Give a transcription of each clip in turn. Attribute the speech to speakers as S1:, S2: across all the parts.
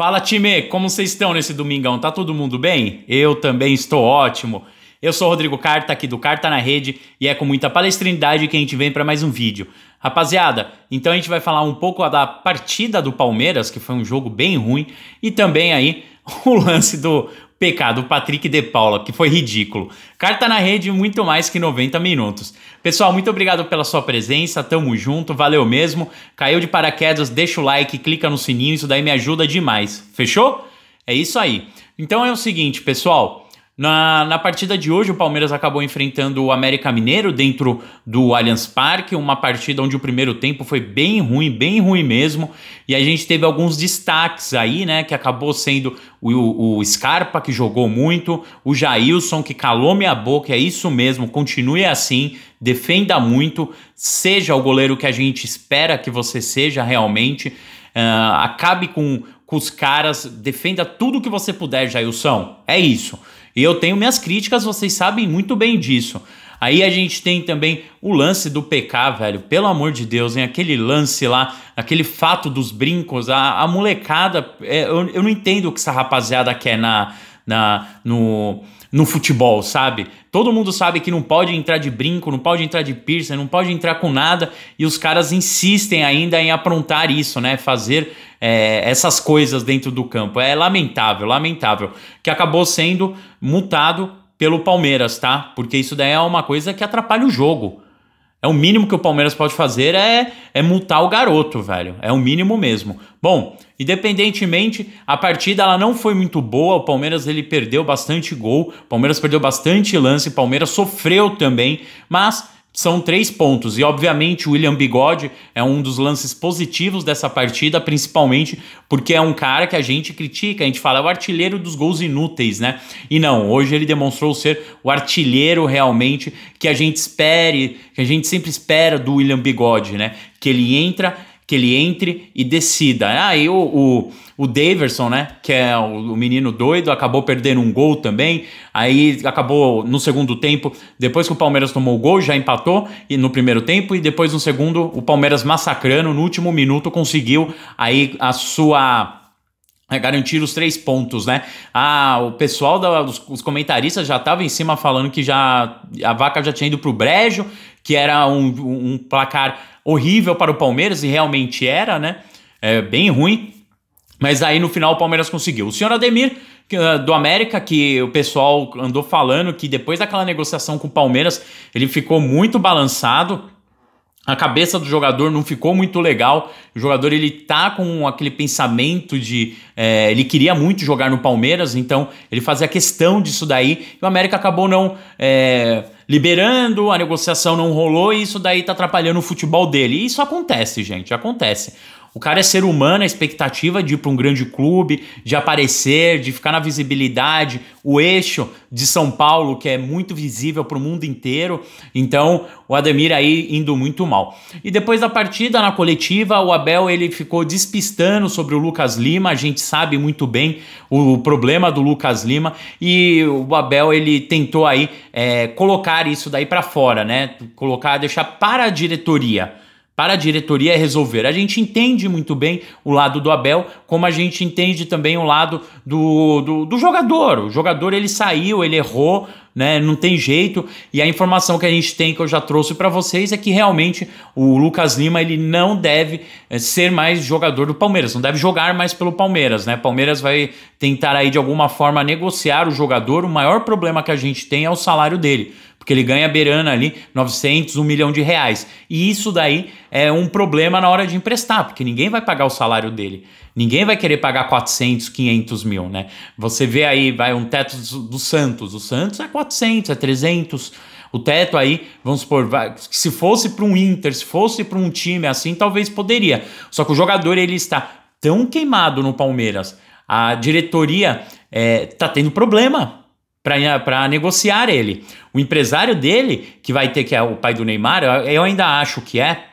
S1: Fala time, como vocês estão nesse domingão? Tá todo mundo bem? Eu também estou ótimo. Eu sou Rodrigo Carta, aqui do Carta na Rede, e é com muita palestrinidade que a gente vem para mais um vídeo. Rapaziada, então a gente vai falar um pouco da partida do Palmeiras, que foi um jogo bem ruim, e também aí o lance do Pecado, Patrick De Paula, que foi ridículo. Carta na rede, muito mais que 90 minutos. Pessoal, muito obrigado pela sua presença, tamo junto, valeu mesmo. Caiu de paraquedas, deixa o like, clica no sininho, isso daí me ajuda demais. Fechou? É isso aí. Então é o seguinte, pessoal. Na, na partida de hoje, o Palmeiras acabou enfrentando o América Mineiro dentro do Allianz Parque, uma partida onde o primeiro tempo foi bem ruim, bem ruim mesmo. E a gente teve alguns destaques aí, né? Que acabou sendo o, o Scarpa, que jogou muito, o Jailson, que calou minha boca, é isso mesmo, continue assim, defenda muito, seja o goleiro que a gente espera que você seja realmente. Uh, acabe com, com os caras, defenda tudo que você puder, Jailson. É isso. E eu tenho minhas críticas, vocês sabem muito bem disso. Aí a gente tem também o lance do PK, velho. Pelo amor de Deus, hein? Aquele lance lá, aquele fato dos brincos, a, a molecada. É, eu, eu não entendo o que essa rapaziada quer na, na no no futebol, sabe? Todo mundo sabe que não pode entrar de brinco, não pode entrar de piercing, não pode entrar com nada, e os caras insistem ainda em aprontar isso, né? Fazer é, essas coisas dentro do campo. É lamentável, lamentável. Que acabou sendo multado pelo Palmeiras, tá? Porque isso daí é uma coisa que atrapalha o jogo. É o mínimo que o Palmeiras pode fazer é, é multar o garoto, velho. É o mínimo mesmo. Bom, independentemente, a partida ela não foi muito boa. O Palmeiras ele perdeu bastante gol, o Palmeiras perdeu bastante lance, o Palmeiras sofreu também, mas são três pontos. E, obviamente, o William Bigode é um dos lances positivos dessa partida, principalmente porque é um cara que a gente critica, a gente fala, é o artilheiro dos gols inúteis, né? E não, hoje ele demonstrou ser o artilheiro realmente que a gente espere, que a gente sempre espera do William Bigode, né? Que ele entra que ele entre e decida. Aí ah, o, o, o Daverson, né, que é o, o, menino doido, acabou perdendo um gol também. Aí acabou no segundo tempo, depois que o Palmeiras tomou o gol, já empatou e no primeiro tempo e depois no segundo o Palmeiras massacrando no último minuto conseguiu aí a sua é garantir os três pontos, né? Ah, o pessoal da, os comentaristas já estava em cima falando que já a vaca já tinha ido pro brejo, que era um, um placar horrível para o Palmeiras, e realmente era, né? É, bem ruim. Mas aí no final o Palmeiras conseguiu. O senhor Ademir ah, do América, que o pessoal andou falando que depois daquela negociação com o Palmeiras, ele ficou muito balançado. A cabeça do jogador não ficou muito legal. O jogador ele tá com aquele pensamento de é, ele queria muito jogar no Palmeiras, então ele fazia questão disso daí. E o América acabou não é, liberando, a negociação não rolou e isso daí tá atrapalhando o futebol dele. E isso acontece, gente, acontece. O cara é ser humano, a expectativa de ir para um grande clube, de aparecer, de ficar na visibilidade, o eixo de São Paulo, que é muito visível para o mundo inteiro. Então, o Ademir aí indo muito mal. E depois da partida, na coletiva, o Abel ele ficou despistando sobre o Lucas Lima. A gente sabe muito bem o problema do Lucas Lima e o Abel ele tentou aí é, colocar isso daí para fora, né? Colocar, deixar para a diretoria para a diretoria é resolver. A gente entende muito bem o lado do Abel, como a gente entende também o lado do, do, do jogador. O jogador ele saiu, ele errou, né? Não tem jeito. E a informação que a gente tem que eu já trouxe para vocês é que realmente o Lucas Lima ele não deve eh, ser mais jogador do Palmeiras, não deve jogar mais pelo Palmeiras, né? Palmeiras vai tentar aí de alguma forma negociar o jogador. O maior problema que a gente tem é o salário dele porque ele ganha beirana ali 900, 1 milhão de reais. E isso daí é um problema na hora de emprestar, porque ninguém vai pagar o salário dele. Ninguém vai querer pagar 400, 500 mil, né? Você vê aí, vai um teto do Santos. O Santos é 400, é 300. O teto aí, vamos supor, se fosse para um Inter, se fosse para um time assim, talvez poderia. Só que o jogador ele está tão queimado no Palmeiras. A diretoria está é, tendo problema para negociar ele. O empresário dele, que vai ter que é o pai do Neymar, eu ainda acho que é,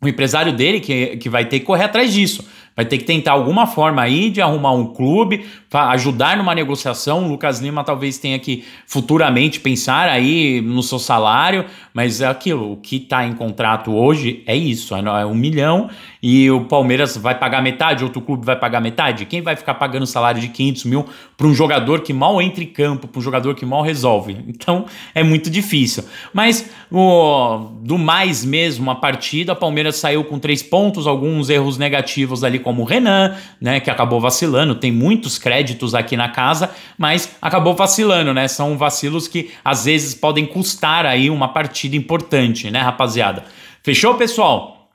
S1: o empresário dele que, que vai ter que correr atrás disso. Vai ter que tentar alguma forma aí de arrumar um clube, ajudar numa negociação. O Lucas Lima talvez tenha que futuramente pensar aí no seu salário, mas é aquilo, o que está em contrato hoje é isso, é, é um milhão e o Palmeiras vai pagar metade, outro clube vai pagar metade. Quem vai ficar pagando salário de 500 mil para um jogador que mal entra em campo, para um jogador que mal resolve? Então é muito difícil. Mas o, do mais mesmo, a partida, o Palmeiras saiu com três pontos, alguns erros negativos ali como o Renan, né, que acabou vacilando, tem muitos créditos aqui na casa, mas acabou vacilando, né? São vacilos que às vezes podem custar aí uma partida importante, né, rapaziada? Fechou, pessoal?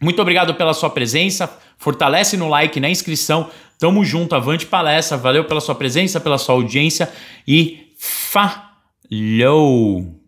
S1: Muito obrigado pela sua presença. Fortalece no like, na inscrição. Tamo junto, avante palestra. Valeu pela sua presença, pela sua audiência e falhou!